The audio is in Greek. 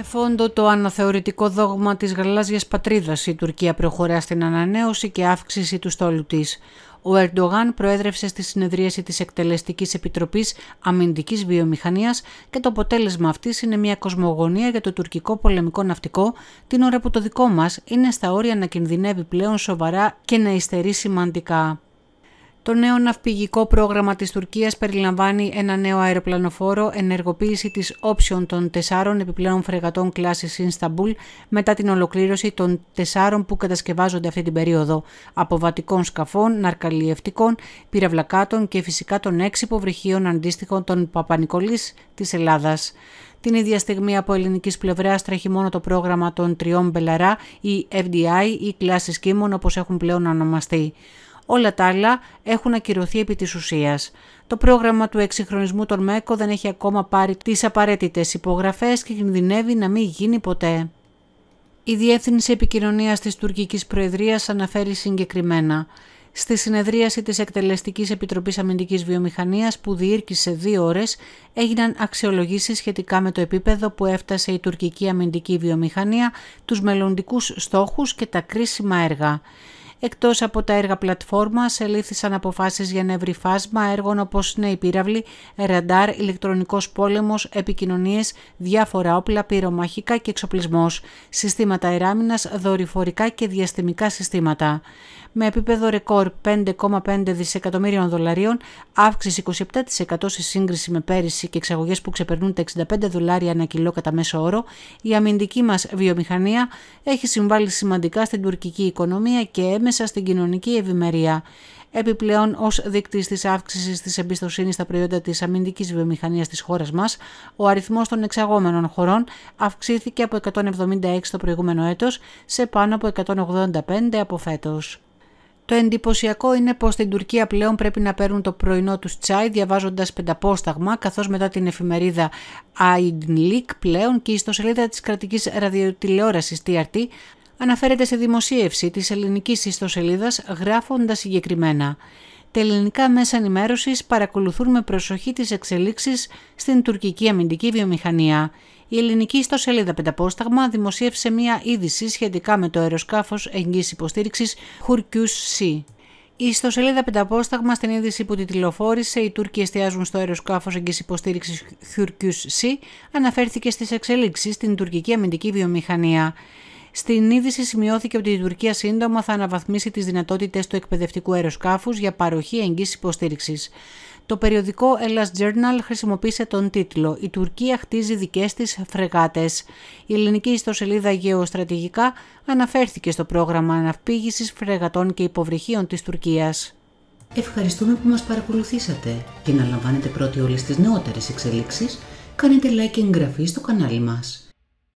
Με φόντο το αναθεωρητικό δόγμα της γαλάζιας πατρίδας, η Τουρκία προχωρά στην ανανέωση και αύξηση του στόλου της. Ο Ερντογάν προέδρευσε στη συνεδρίαση της Εκτελεστικής Επιτροπής Αμυντικής Βιομηχανίας και το αποτέλεσμα αυτής είναι μια κοσμογονία για το τουρκικό πολεμικό ναυτικό, την ώρα που το δικό μας είναι στα όρια να κινδυνεύει πλέον σοβαρά και να υστερεί σημαντικά. Το νέο ναυπηγικό πρόγραμμα της Τουρκίας περιλαμβάνει ένα νέο αεροπλανοφόρο, ενεργοποίηση της όψεων των τεσσάρων επιπλέον φρεγατών κλάσης Ινσταμπούλ μετά την ολοκλήρωση των τεσσάρων που κατασκευάζονται αυτή την περίοδο, αποβατικών σκαφών, ναρκαλιευτικών, πυραυλακάτων και φυσικά των έξι υποβρυχίων αντίστοιχων των Παπανικολής της Ελλάδας. Την ίδια στιγμή από ελληνικής πλευράς τρέχει μόνο το πρόγραμμα των τριών Μπελαρά ή FDI ή κλάσεις κύμων όπως έχουν πλέον ονομαστεί. Όλα τα άλλα έχουν ακυρωθεί επί της ουσίας. Το πρόγραμμα του εξυγχρονισμού των ΜΕΚΟ δεν έχει ακόμα πάρει τις απαραίτητες υπογραφές και κινδυνεύει να μην γίνει ποτέ. Η Διεύθυνση Επικοινωνίας της Τουρκικής Προεδρίας αναφέρει συγκεκριμένα στη συνεδρίαση της Εκτελεστικής Επιτροπής Αμυντικής Βιομηχανίας που διήρκησε δύο ώρες έγιναν αξιολογήσεις σχετικά με το επίπεδο που έφτασε η τουρκική αμυντική βιομηχανία, τους μελλοντικούς στόχους και τα κρίσιμα έργα. Εκτός από τα έργα πλατφόρμα, ελήφθησαν αποφάσεις για φάσμα έργων όπως η πύραυλοι, ραντάρ, ηλεκτρονικός πόλεμος, επικοινωνίες, διάφορα όπλα, πυρομαχικά και εξοπλισμός, συστήματα εράμινας, δορυφορικά και διαστημικά συστήματα με επίπεδο ρεκόρ 5,5 δισεκατομμύριων δολαρίων, αύξηση 27% σε σύγκριση με πέρυσι και εξαγωγές που ξεπερνούν τα 65 δολάρια ανά κιλό κατά μέσο όρο, η αμυντική μας βιομηχανία έχει συμβάλει σημαντικά στην τουρκική οικονομία και έμεσα στην κοινωνική ευημερία. Επιπλέον, ως δείκτης της αύξησης της εμπιστοσύνης στα προϊόντα της αμυντικής βιομηχανίας της χώρας μας, ο αριθμός των εξαγόμενων χωρών αυξήθηκε από 176 το προηγούμενο έτος σε πάνω από 185 από φέτος. Το εντυπωσιακό είναι πως στην Τουρκία πλέον πρέπει να παίρνουν το πρωινό τους τσάι διαβάζοντας πενταπόσταγμα, καθώς μετά την εφημερίδα Aydinlik πλέον και η ιστοσελίδα της κρατικής ραδιοτηλεόρασης TRT αναφέρεται σε δημοσίευση της ελληνικής ιστοσελίδας γράφοντας συγκεκριμένα τα ελληνικά μέσα ενημέρωσης παρακολουθούν με προσοχή τις εξελίξεις στην τουρκική αμυντική βιομηχανία. Η ελληνική ιστοσελίδα Πενταπόσταγμα δημοσίευσε μία είδηση σχετικά με το αεροσκάφος εγγύης υποστήριξης Χουρκιούς C. Η ιστοσελίδα Πενταπόσταγμα στην είδηση που τηλεφόρησε «Οι Τούρκοι εστιάζουν στο αεροσκάφος εγγύηση υποστηριξη Χουρκιούς C» αναφέρθηκε στις εξελίξεις στην τουρκική αμυντική βιομηχανία. Στην είδηση σημειώθηκε ότι η Τουρκία σύντομα θα αναβαθμίσει τις δυνατότητες του εκπαιδευτικού αεροσκάφους για παροχή εγγύησης υποστήριξης. Το περιοδικό Ellas Journal χρησιμοποίησε τον τίτλο «Η Τουρκία χτίζει δικές της φρεγάτες». Η ελληνική ιστοσελίδα γεωστρατηγικά αναφέρθηκε στο πρόγραμμα αναυπήγησης φρεγατών και υποβρυχίων της Τουρκίας. αναπηγησης φρεγατων και υποβρυχιων της τουρκιας ευχαριστουμε που μας παρακολουθήσατε και να λαμβάνετε πρώτοι όλες τις νεότερες εξελίξεις. Κάνετε like και εγγραφή στο κανάλι μας.